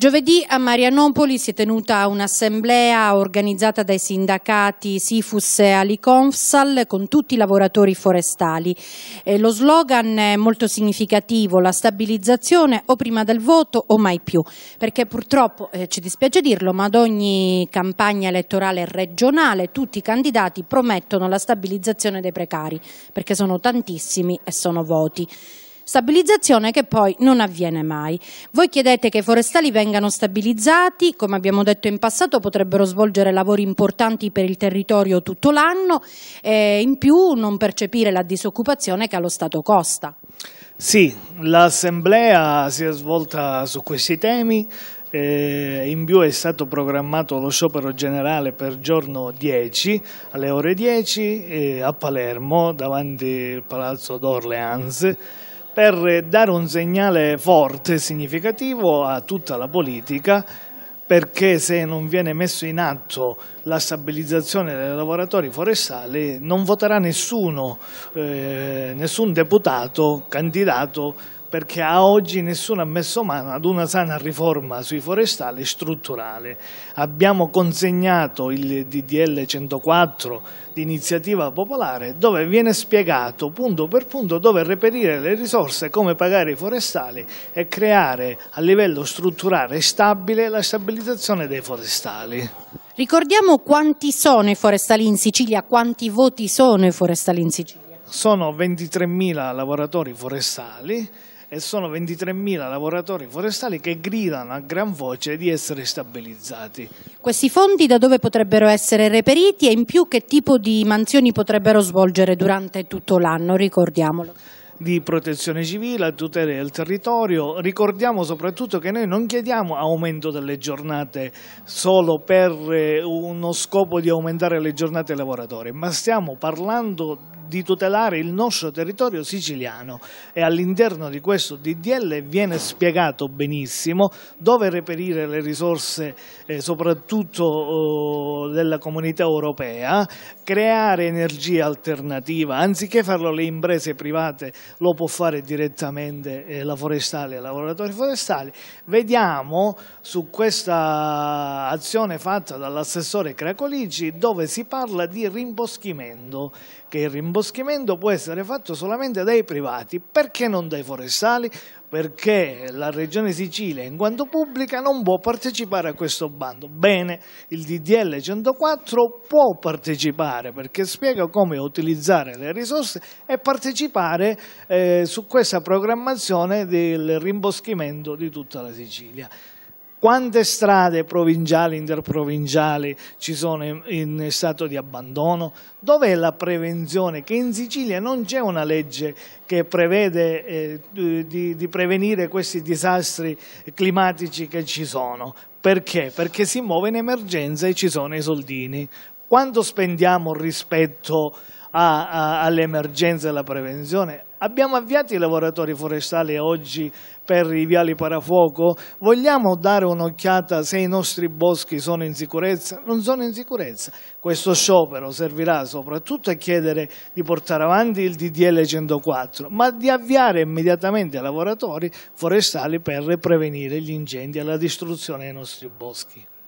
Giovedì a Marianopoli si è tenuta un'assemblea organizzata dai sindacati Sifus e Aliconfsal con tutti i lavoratori forestali. Eh, lo slogan è molto significativo, la stabilizzazione o prima del voto o mai più, perché purtroppo, eh, ci dispiace dirlo, ma ad ogni campagna elettorale regionale tutti i candidati promettono la stabilizzazione dei precari, perché sono tantissimi e sono voti stabilizzazione che poi non avviene mai. Voi chiedete che i forestali vengano stabilizzati, come abbiamo detto in passato potrebbero svolgere lavori importanti per il territorio tutto l'anno e in più non percepire la disoccupazione che allo Stato costa. Sì, l'assemblea si è svolta su questi temi, eh, in più è stato programmato lo sciopero generale per giorno 10 alle ore 10 eh, a Palermo davanti al Palazzo d'Orleans per dare un segnale forte, e significativo a tutta la politica perché se non viene messo in atto la stabilizzazione dei lavoratori forestali non voterà nessuno, eh, nessun deputato candidato perché a oggi nessuno ha messo mano ad una sana riforma sui forestali strutturale. Abbiamo consegnato il DDL 104 di iniziativa popolare dove viene spiegato punto per punto dove reperire le risorse, come pagare i forestali e creare a livello strutturale stabile la stabilizzazione dei forestali. Ricordiamo quanti sono i forestali in Sicilia, quanti voti sono i forestali in Sicilia? Sono 23.000 lavoratori forestali e sono 23.000 lavoratori forestali che gridano a gran voce di essere stabilizzati. Questi fondi da dove potrebbero essere reperiti e in più che tipo di mansioni potrebbero svolgere durante tutto l'anno, ricordiamolo? di protezione civile, tutela del territorio. Ricordiamo soprattutto che noi non chiediamo aumento delle giornate solo per eh, uno scopo di aumentare le giornate lavoratori, ma stiamo parlando di tutelare il nostro territorio siciliano e all'interno di questo DDL viene spiegato benissimo dove reperire le risorse eh, soprattutto eh, della comunità europea, creare energia alternativa, anziché farlo le imprese private lo può fare direttamente eh, la forestale e i lavoratori forestali. Vediamo su questa azione fatta dall'assessore Cracolici dove si parla di rimboschimento, che il rimboschimento L'imboschimento può essere fatto solamente dai privati, perché non dai forestali? Perché la Regione Sicilia, in quanto pubblica, non può partecipare a questo bando. Bene, il DDL 104 può partecipare perché spiega come utilizzare le risorse e partecipare eh, su questa programmazione del rimboschimento di tutta la Sicilia. Quante strade provinciali, interprovinciali ci sono in, stato di abbandono? Dov'è la prevenzione? Che in Sicilia non c'è una legge che prevede eh, di, di prevenire questi disastri climatici che ci sono. Perché? Perché si muove in emergenza e ci sono i soldini. Quanto spendiamo rispetto a a, a, all'emergenza e alla prevenzione? Abbiamo avviato i lavoratori forestali oggi per i viali parafuoco? Vogliamo dare un'occhiata se i nostri boschi sono in sicurezza? Non sono in sicurezza. Questo sciopero servirà soprattutto a chiedere di portare avanti il DDL 104, ma di avviare immediatamente i lavoratori forestali per prevenire gli incendi e la distruzione dei nostri boschi.